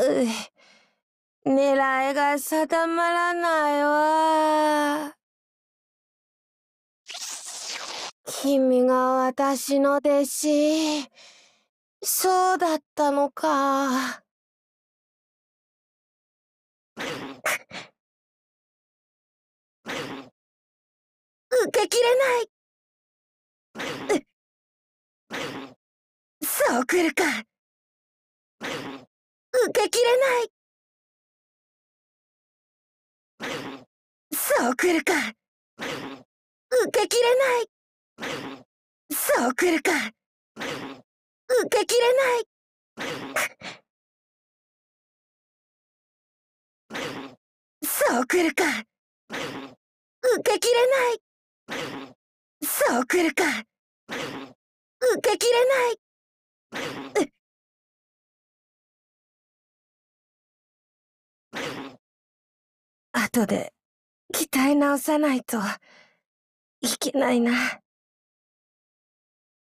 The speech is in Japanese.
う狙いが定まらないわ君が私の弟子そうだったのか受けきれないそうくるか受けきれないそうくるか受けきれないそうくるか受けきれないそうくるか受けきれないそうくるか受けきれない後で鍛え直さないといけないな。